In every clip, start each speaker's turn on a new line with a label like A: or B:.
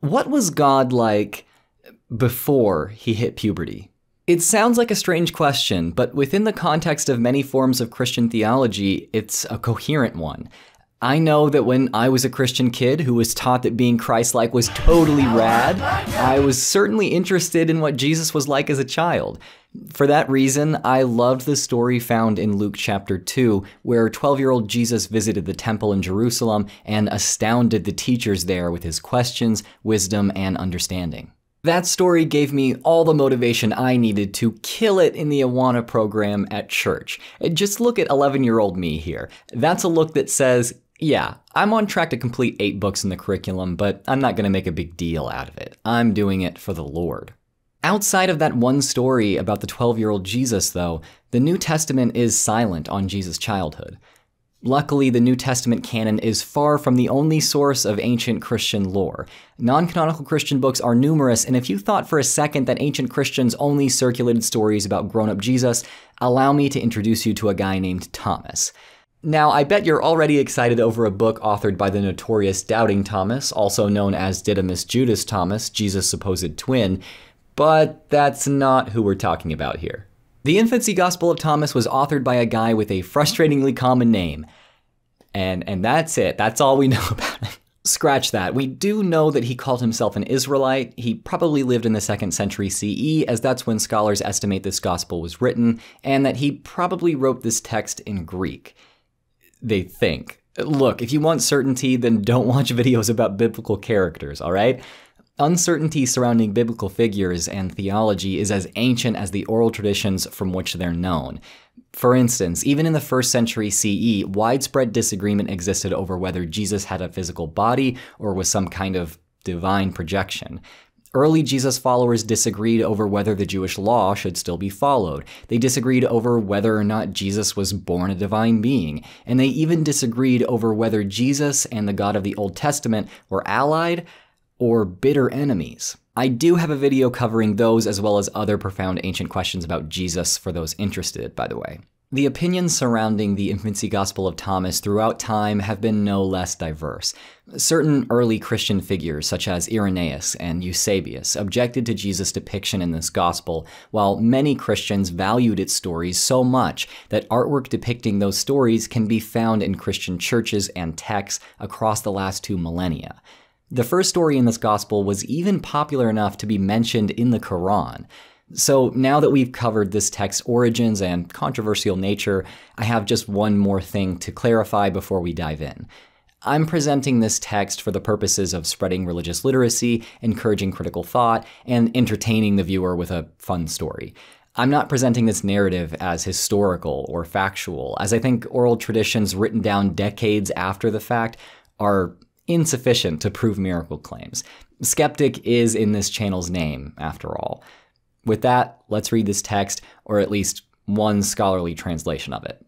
A: What was God like before he hit puberty? It sounds like a strange question, but within the context of many forms of Christian theology, it's a coherent one. I know that when I was a Christian kid who was taught that being Christ like was totally rad, I was certainly interested in what Jesus was like as a child. For that reason, I loved the story found in Luke chapter 2, where 12 year old Jesus visited the temple in Jerusalem and astounded the teachers there with his questions, wisdom, and understanding. That story gave me all the motivation I needed to kill it in the Awana program at church. Just look at 11 year old me here. That's a look that says, yeah, I'm on track to complete eight books in the curriculum, but I'm not going to make a big deal out of it. I'm doing it for the Lord. Outside of that one story about the 12 year old Jesus, though, the New Testament is silent on Jesus' childhood. Luckily, the New Testament canon is far from the only source of ancient Christian lore. Non canonical Christian books are numerous, and if you thought for a second that ancient Christians only circulated stories about grown up Jesus, allow me to introduce you to a guy named Thomas. Now, I bet you're already excited over a book authored by the notorious Doubting Thomas, also known as Didymus Judas Thomas, Jesus' supposed twin, but that's not who we're talking about here. The Infancy Gospel of Thomas was authored by a guy with a frustratingly common name. And, and that's it, that's all we know about him. Scratch that. We do know that he called himself an Israelite. He probably lived in the 2nd century CE, as that's when scholars estimate this gospel was written, and that he probably wrote this text in Greek they think. Look, if you want certainty, then don't watch videos about biblical characters, all right? Uncertainty surrounding biblical figures and theology is as ancient as the oral traditions from which they're known. For instance, even in the first century CE, widespread disagreement existed over whether Jesus had a physical body or was some kind of divine projection. Early Jesus followers disagreed over whether the Jewish law should still be followed. They disagreed over whether or not Jesus was born a divine being. And they even disagreed over whether Jesus and the God of the Old Testament were allied or bitter enemies. I do have a video covering those as well as other profound ancient questions about Jesus for those interested, by the way. The opinions surrounding the infancy gospel of Thomas throughout time have been no less diverse. Certain early Christian figures, such as Irenaeus and Eusebius, objected to Jesus' depiction in this gospel, while many Christians valued its stories so much that artwork depicting those stories can be found in Christian churches and texts across the last two millennia. The first story in this gospel was even popular enough to be mentioned in the Quran. So now that we've covered this text's origins and controversial nature, I have just one more thing to clarify before we dive in. I'm presenting this text for the purposes of spreading religious literacy, encouraging critical thought, and entertaining the viewer with a fun story. I'm not presenting this narrative as historical or factual, as I think oral traditions written down decades after the fact are insufficient to prove miracle claims. Skeptic is in this channel's name, after all. With that, let's read this text, or at least one scholarly translation of it.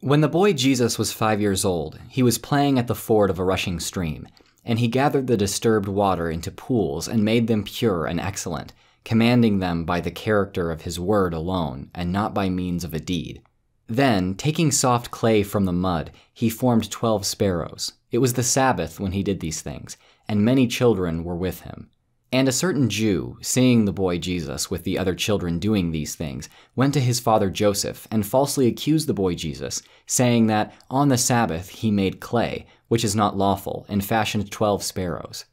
A: When the boy Jesus was five years old, he was playing at the ford of a rushing stream, and he gathered the disturbed water into pools and made them pure and excellent, commanding them by the character of his word alone, and not by means of a deed. Then, taking soft clay from the mud, he formed twelve sparrows. It was the Sabbath when he did these things, and many children were with him. And a certain Jew, seeing the boy Jesus with the other children doing these things, went to his father Joseph and falsely accused the boy Jesus, saying that on the Sabbath he made clay, which is not lawful, and fashioned twelve sparrows.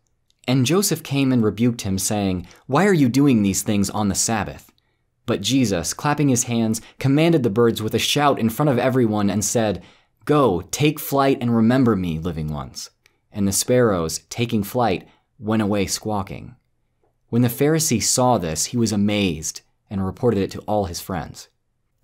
A: And Joseph came and rebuked him, saying, Why are you doing these things on the Sabbath? But Jesus, clapping his hands, commanded the birds with a shout in front of everyone and said, Go, take flight and remember me, living ones. And the sparrows, taking flight, went away squawking. When the Pharisee saw this, he was amazed and reported it to all his friends.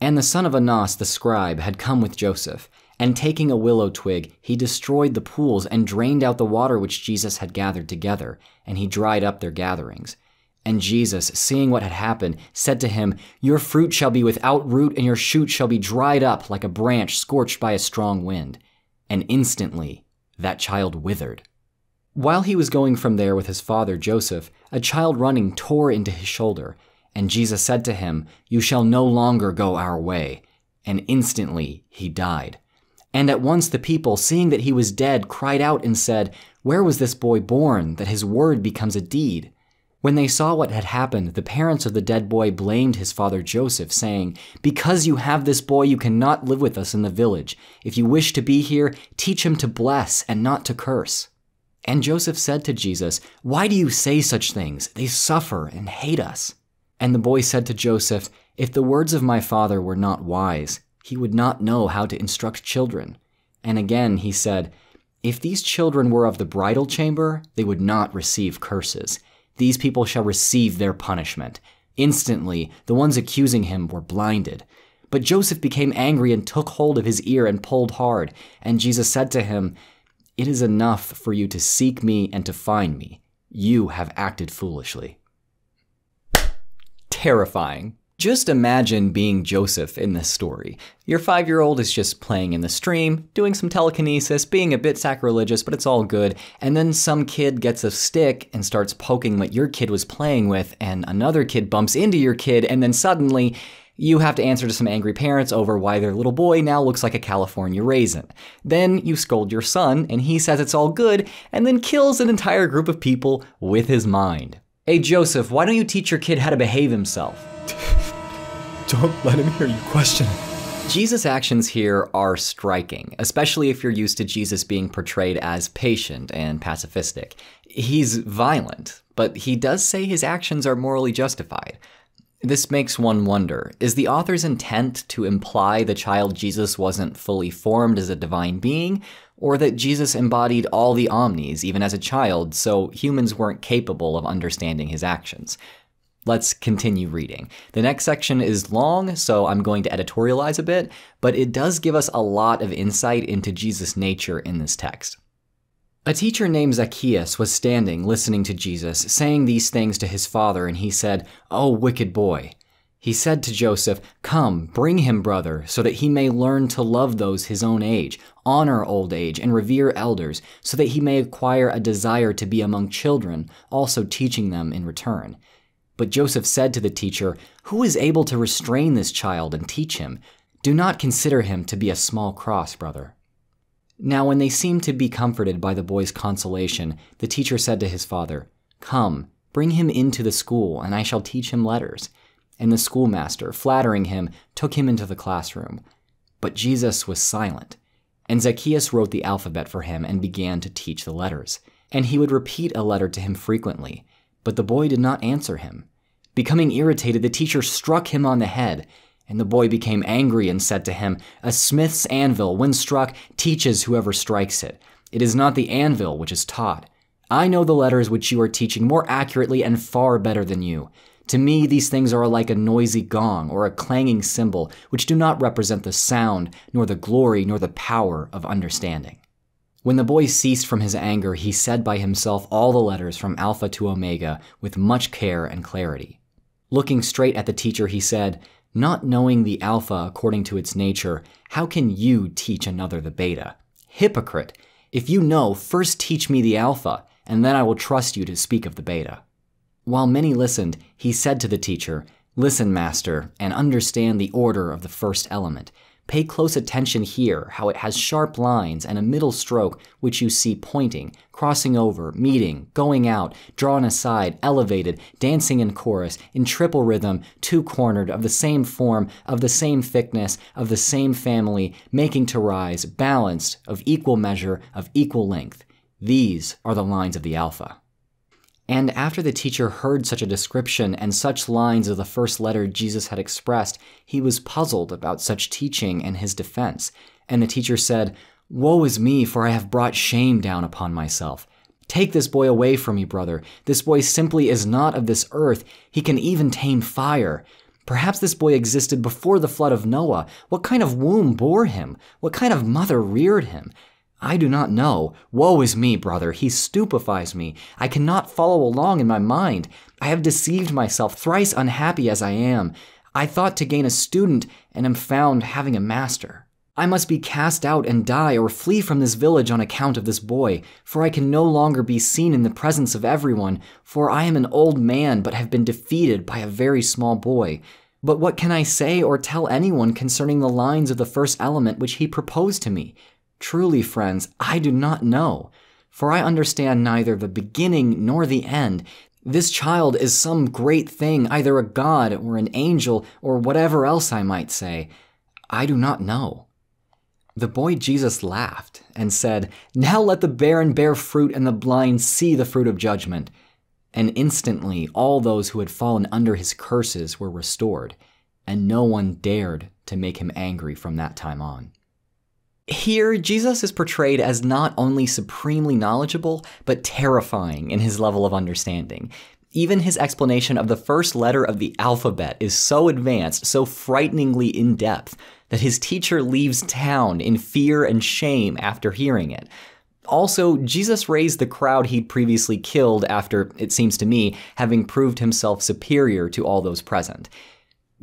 A: And the son of Anas the scribe had come with Joseph, and taking a willow twig, he destroyed the pools and drained out the water which Jesus had gathered together, and he dried up their gatherings. And Jesus, seeing what had happened, said to him, Your fruit shall be without root, and your shoot shall be dried up like a branch scorched by a strong wind. And instantly that child withered. While he was going from there with his father Joseph, a child running tore into his shoulder, and Jesus said to him, You shall no longer go our way. And instantly he died. And at once the people, seeing that he was dead, cried out and said, Where was this boy born, that his word becomes a deed? When they saw what had happened, the parents of the dead boy blamed his father Joseph, saying, Because you have this boy, you cannot live with us in the village. If you wish to be here, teach him to bless and not to curse. And Joseph said to Jesus, Why do you say such things? They suffer and hate us. And the boy said to Joseph, If the words of my father were not wise, he would not know how to instruct children. And again he said, If these children were of the bridal chamber, they would not receive curses. These people shall receive their punishment. Instantly, the ones accusing him were blinded. But Joseph became angry and took hold of his ear and pulled hard. And Jesus said to him, it is enough for you to seek me and to find me. You have acted foolishly. Terrifying. Just imagine being Joseph in this story. Your five year old is just playing in the stream, doing some telekinesis, being a bit sacrilegious, but it's all good. And then some kid gets a stick and starts poking what your kid was playing with, and another kid bumps into your kid, and then suddenly you have to answer to some angry parents over why their little boy now looks like a California raisin. Then you scold your son, and he says it's all good, and then kills an entire group of people with his mind. Hey Joseph, why don't you teach your kid how to behave himself? don't let him hear you question Jesus' actions here are striking, especially if you're used to Jesus being portrayed as patient and pacifistic. He's violent, but he does say his actions are morally justified. This makes one wonder is the author's intent to imply the child Jesus wasn't fully formed as a divine being, or that Jesus embodied all the omnis even as a child, so humans weren't capable of understanding his actions? Let's continue reading. The next section is long, so I'm going to editorialize a bit, but it does give us a lot of insight into Jesus' nature in this text. A teacher named Zacchaeus was standing, listening to Jesus, saying these things to his father, and he said, O wicked boy! He said to Joseph, Come, bring him, brother, so that he may learn to love those his own age, honor old age, and revere elders, so that he may acquire a desire to be among children, also teaching them in return. But Joseph said to the teacher, Who is able to restrain this child and teach him? Do not consider him to be a small cross, brother. Now, when they seemed to be comforted by the boy's consolation, the teacher said to his father, Come, bring him into the school, and I shall teach him letters. And the schoolmaster, flattering him, took him into the classroom. But Jesus was silent. And Zacchaeus wrote the alphabet for him and began to teach the letters. And he would repeat a letter to him frequently, but the boy did not answer him. Becoming irritated, the teacher struck him on the head, and the boy became angry and said to him, A smith's anvil, when struck, teaches whoever strikes it. It is not the anvil which is taught. I know the letters which you are teaching more accurately and far better than you. To me, these things are like a noisy gong or a clanging cymbal, which do not represent the sound, nor the glory, nor the power of understanding. When the boy ceased from his anger, he said by himself all the letters from Alpha to Omega with much care and clarity. Looking straight at the teacher, he said, not knowing the alpha according to its nature, how can you teach another the beta? Hypocrite! If you know, first teach me the alpha, and then I will trust you to speak of the beta. While many listened, he said to the teacher, Listen, master, and understand the order of the first element. Pay close attention here, how it has sharp lines and a middle stroke which you see pointing, crossing over, meeting, going out, drawn aside, elevated, dancing in chorus, in triple rhythm, two-cornered, of the same form, of the same thickness, of the same family, making to rise, balanced, of equal measure, of equal length. These are the lines of the alpha. And after the teacher heard such a description and such lines of the first letter Jesus had expressed, he was puzzled about such teaching and his defense. And the teacher said, Woe is me, for I have brought shame down upon myself. Take this boy away from me, brother. This boy simply is not of this earth. He can even tame fire. Perhaps this boy existed before the flood of Noah. What kind of womb bore him? What kind of mother reared him? I do not know. Woe is me, brother. He stupefies me. I cannot follow along in my mind. I have deceived myself, thrice unhappy as I am. I thought to gain a student, and am found having a master. I must be cast out and die or flee from this village on account of this boy, for I can no longer be seen in the presence of everyone, for I am an old man but have been defeated by a very small boy. But what can I say or tell anyone concerning the lines of the first element which he proposed to me? Truly, friends, I do not know, for I understand neither the beginning nor the end. This child is some great thing, either a god or an angel or whatever else I might say. I do not know. The boy Jesus laughed and said, Now let the barren bear fruit and the blind see the fruit of judgment. And instantly all those who had fallen under his curses were restored, and no one dared to make him angry from that time on. Here, Jesus is portrayed as not only supremely knowledgeable, but terrifying in his level of understanding. Even his explanation of the first letter of the alphabet is so advanced, so frighteningly in depth, that his teacher leaves town in fear and shame after hearing it. Also, Jesus raised the crowd he'd previously killed after, it seems to me, having proved himself superior to all those present.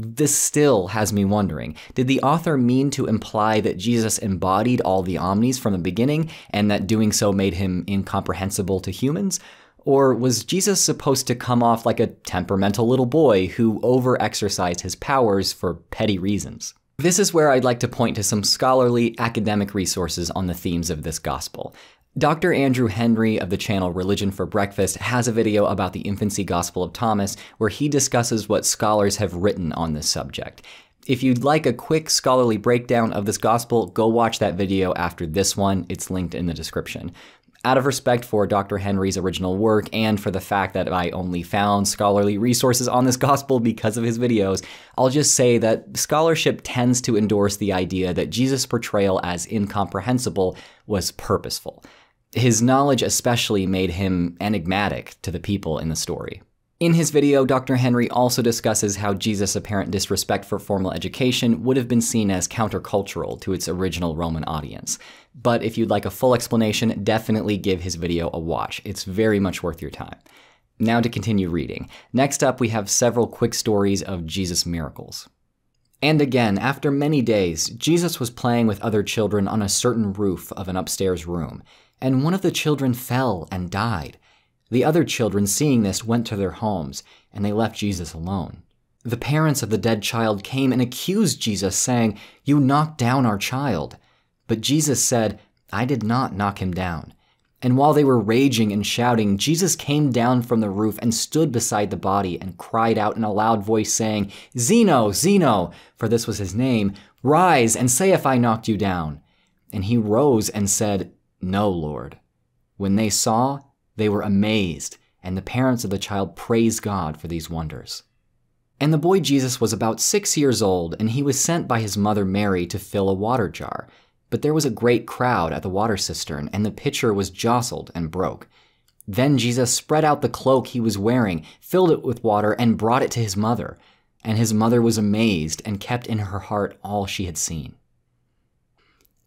A: This still has me wondering did the author mean to imply that Jesus embodied all the omnis from the beginning and that doing so made him incomprehensible to humans? Or was Jesus supposed to come off like a temperamental little boy who overexercised his powers for petty reasons? This is where I'd like to point to some scholarly, academic resources on the themes of this gospel. Dr. Andrew Henry of the channel Religion for Breakfast has a video about the infancy gospel of Thomas where he discusses what scholars have written on this subject. If you'd like a quick scholarly breakdown of this gospel, go watch that video after this one. It's linked in the description. Out of respect for Dr. Henry's original work and for the fact that I only found scholarly resources on this gospel because of his videos, I'll just say that scholarship tends to endorse the idea that Jesus' portrayal as incomprehensible was purposeful. His knowledge especially made him enigmatic to the people in the story. In his video, Dr. Henry also discusses how Jesus' apparent disrespect for formal education would have been seen as countercultural to its original Roman audience. But if you'd like a full explanation, definitely give his video a watch. It's very much worth your time. Now to continue reading. Next up, we have several quick stories of Jesus' miracles. And again, after many days, Jesus was playing with other children on a certain roof of an upstairs room and one of the children fell and died. The other children, seeing this, went to their homes, and they left Jesus alone. The parents of the dead child came and accused Jesus, saying, You knocked down our child. But Jesus said, I did not knock him down. And while they were raging and shouting, Jesus came down from the roof and stood beside the body and cried out in a loud voice, saying, Zeno, Zeno, for this was his name, rise and say if I knocked you down. And he rose and said, no, Lord. When they saw, they were amazed, and the parents of the child praised God for these wonders. And the boy Jesus was about six years old, and he was sent by his mother Mary to fill a water jar. But there was a great crowd at the water cistern, and the pitcher was jostled and broke. Then Jesus spread out the cloak he was wearing, filled it with water, and brought it to his mother. And his mother was amazed and kept in her heart all she had seen.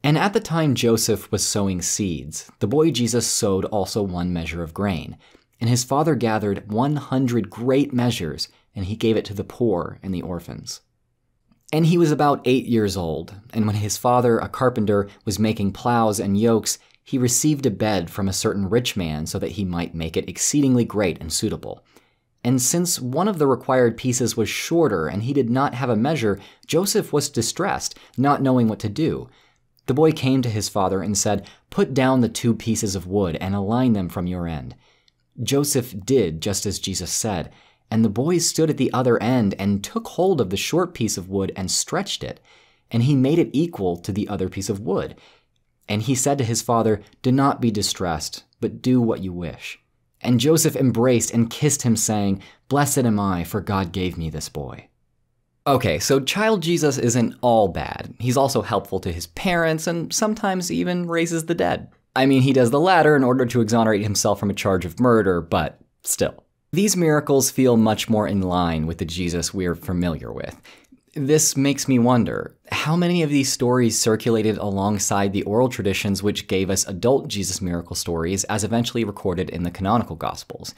A: And at the time Joseph was sowing seeds, the boy Jesus sowed also one measure of grain. And his father gathered 100 great measures, and he gave it to the poor and the orphans. And he was about eight years old, and when his father, a carpenter, was making plows and yokes, he received a bed from a certain rich man so that he might make it exceedingly great and suitable. And since one of the required pieces was shorter and he did not have a measure, Joseph was distressed, not knowing what to do. The boy came to his father and said, Put down the two pieces of wood and align them from your end. Joseph did just as Jesus said, and the boy stood at the other end and took hold of the short piece of wood and stretched it, and he made it equal to the other piece of wood. And he said to his father, Do not be distressed, but do what you wish. And Joseph embraced and kissed him, saying, Blessed am I, for God gave me this boy. Okay, so child Jesus isn't all bad. He's also helpful to his parents and sometimes even raises the dead. I mean, he does the latter in order to exonerate himself from a charge of murder, but still. These miracles feel much more in line with the Jesus we're familiar with. This makes me wonder how many of these stories circulated alongside the oral traditions which gave us adult Jesus miracle stories as eventually recorded in the canonical Gospels?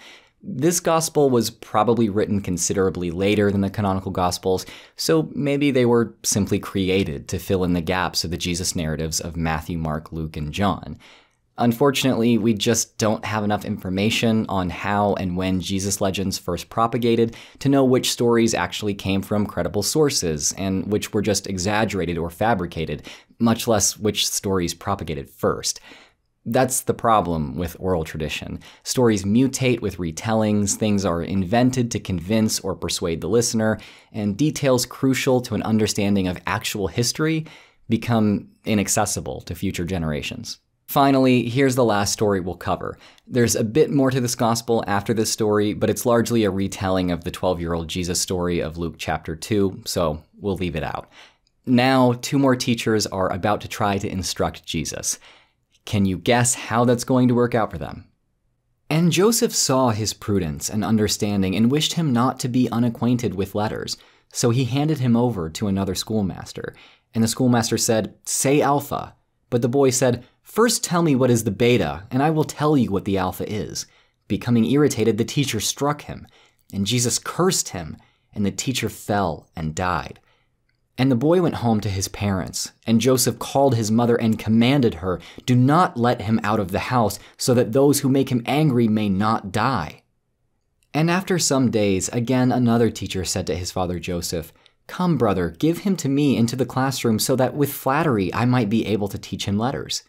A: This gospel was probably written considerably later than the canonical gospels, so maybe they were simply created to fill in the gaps of the Jesus narratives of Matthew, Mark, Luke, and John. Unfortunately, we just don't have enough information on how and when Jesus legends first propagated to know which stories actually came from credible sources and which were just exaggerated or fabricated, much less which stories propagated first. That's the problem with oral tradition. Stories mutate with retellings, things are invented to convince or persuade the listener, and details crucial to an understanding of actual history become inaccessible to future generations. Finally, here's the last story we'll cover. There's a bit more to this gospel after this story, but it's largely a retelling of the 12 year old Jesus story of Luke chapter 2, so we'll leave it out. Now, two more teachers are about to try to instruct Jesus. Can you guess how that's going to work out for them? And Joseph saw his prudence and understanding and wished him not to be unacquainted with letters. So he handed him over to another schoolmaster. And the schoolmaster said, Say alpha. But the boy said, First tell me what is the beta, and I will tell you what the alpha is. Becoming irritated, the teacher struck him. And Jesus cursed him, and the teacher fell and died. And the boy went home to his parents, and Joseph called his mother and commanded her, Do not let him out of the house, so that those who make him angry may not die. And after some days, again another teacher said to his father Joseph, Come, brother, give him to me into the classroom, so that with flattery I might be able to teach him letters.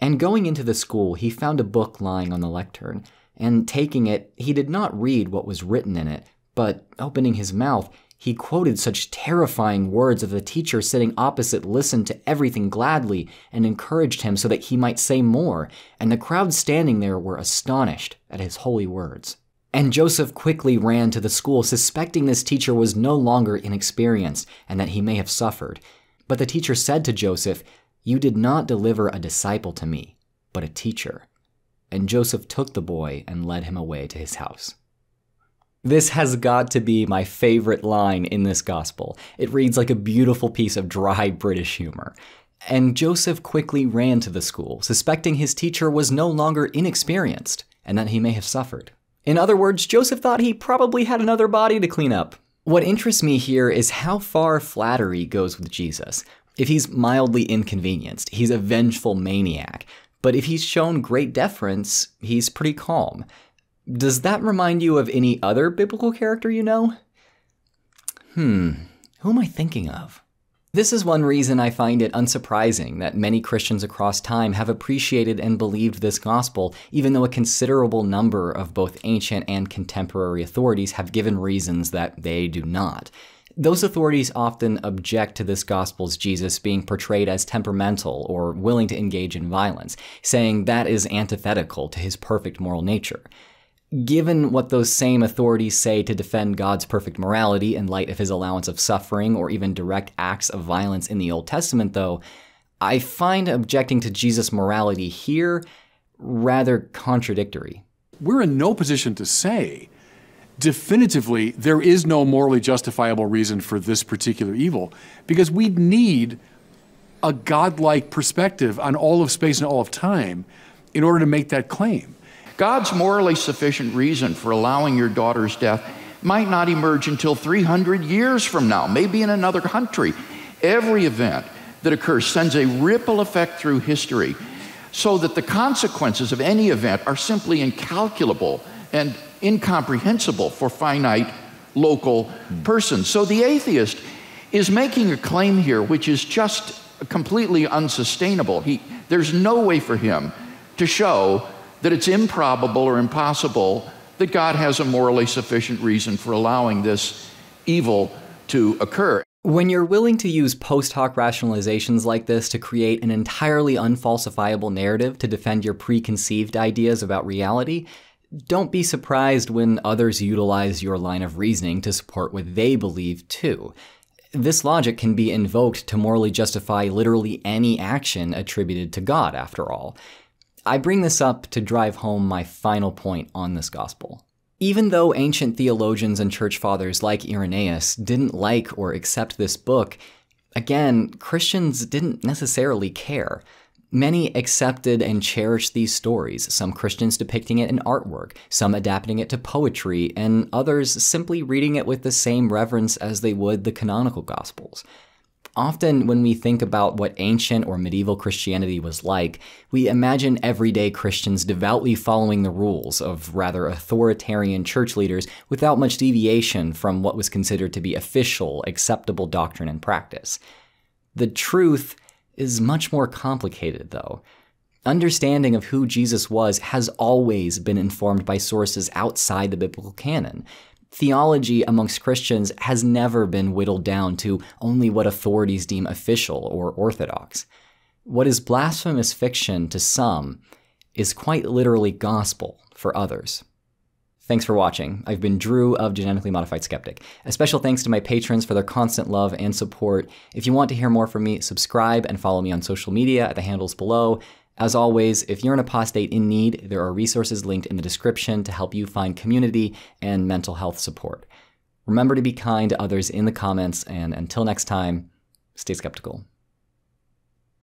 A: And going into the school, he found a book lying on the lectern, and taking it, he did not read what was written in it, but opening his mouth, he quoted such terrifying words of the teacher sitting opposite listened to everything gladly and encouraged him so that he might say more, and the crowd standing there were astonished at his holy words. And Joseph quickly ran to the school, suspecting this teacher was no longer inexperienced and that he may have suffered. But the teacher said to Joseph, You did not deliver a disciple to me, but a teacher. And Joseph took the boy and led him away to his house. This has got to be my favorite line in this gospel. It reads like a beautiful piece of dry British humor. And Joseph quickly ran to the school, suspecting his teacher was no longer inexperienced and that he may have suffered. In other words, Joseph thought he probably had another body to clean up. What interests me here is how far flattery goes with Jesus. If he's mildly inconvenienced, he's a vengeful maniac. But if he's shown great deference, he's pretty calm. Does that remind you of any other biblical character you know? Hmm, who am I thinking of? This is one reason I find it unsurprising that many Christians across time have appreciated and believed this gospel, even though a considerable number of both ancient and contemporary authorities have given reasons that they do not. Those authorities often object to this gospel's Jesus being portrayed as temperamental or willing to engage in violence, saying that is antithetical to his perfect moral nature given what those same authorities say to defend God's perfect morality in light of his allowance of suffering or even direct acts of violence in the Old Testament, though, I find objecting to Jesus' morality here rather contradictory. We're in no position to say definitively there is no morally justifiable reason for this particular evil because we need a godlike perspective on all of space and all of time in order to make that claim. God's morally sufficient reason for allowing your daughter's death might not emerge until 300 years from now, maybe in another country. Every event that occurs sends a ripple effect through history so that the consequences of any event are simply incalculable and incomprehensible for finite local persons. So the atheist is making a claim here which is just completely unsustainable. He, there's no way for him to show that it's improbable or impossible that God has a morally sufficient reason for allowing this evil to occur. When you're willing to use post hoc rationalizations like this to create an entirely unfalsifiable narrative to defend your preconceived ideas about reality, don't be surprised when others utilize your line of reasoning to support what they believe too. This logic can be invoked to morally justify literally any action attributed to God, after all. I bring this up to drive home my final point on this gospel. Even though ancient theologians and church fathers like Irenaeus didn't like or accept this book, again, Christians didn't necessarily care. Many accepted and cherished these stories, some Christians depicting it in artwork, some adapting it to poetry, and others simply reading it with the same reverence as they would the canonical Gospels. Often, when we think about what ancient or medieval Christianity was like, we imagine everyday Christians devoutly following the rules of rather authoritarian church leaders without much deviation from what was considered to be official, acceptable doctrine and practice. The truth is much more complicated, though. Understanding of who Jesus was has always been informed by sources outside the biblical canon, Theology amongst Christians has never been whittled down to only what authorities deem official or orthodox. What is blasphemous fiction to some is quite literally gospel for others. Thanks for watching. I've been Drew of Genetically Modified Skeptic. A special thanks to my patrons for their constant love and support. If you want to hear more from me, subscribe and follow me on social media at the handles below. As always, if you're an apostate in need, there are resources linked in the description to help you find community and mental health support. Remember to be kind to others in the comments, and until next time, stay skeptical.